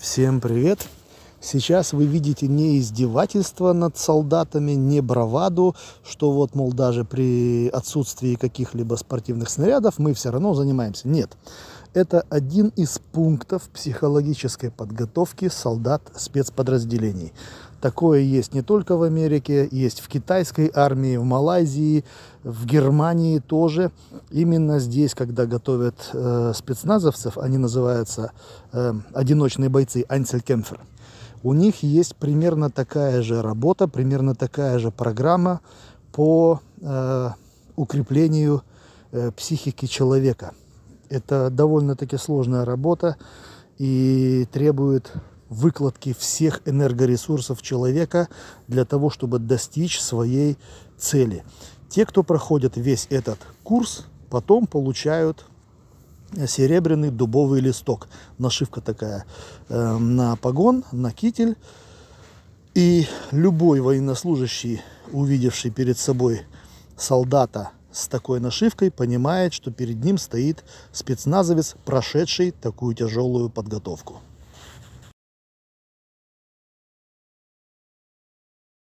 Всем привет! Сейчас вы видите не издевательство над солдатами, не браваду, что вот, мол, даже при отсутствии каких-либо спортивных снарядов мы все равно занимаемся. Нет. Это один из пунктов психологической подготовки солдат спецподразделений. Такое есть не только в Америке, есть в китайской армии, в Малайзии, в Германии тоже. Именно здесь, когда готовят э, спецназовцев, они называются э, одиночные бойцы, Кемфер. У них есть примерно такая же работа, примерно такая же программа по э, укреплению э, психики человека – это довольно-таки сложная работа и требует выкладки всех энергоресурсов человека для того, чтобы достичь своей цели. Те, кто проходят весь этот курс, потом получают э, серебряный дубовый листок. Нашивка такая э, на погон, на китель. И любой военнослужащий, увидевший перед собой солдата с такой нашивкой понимает, что перед ним стоит спецназовец, прошедший такую тяжелую подготовку.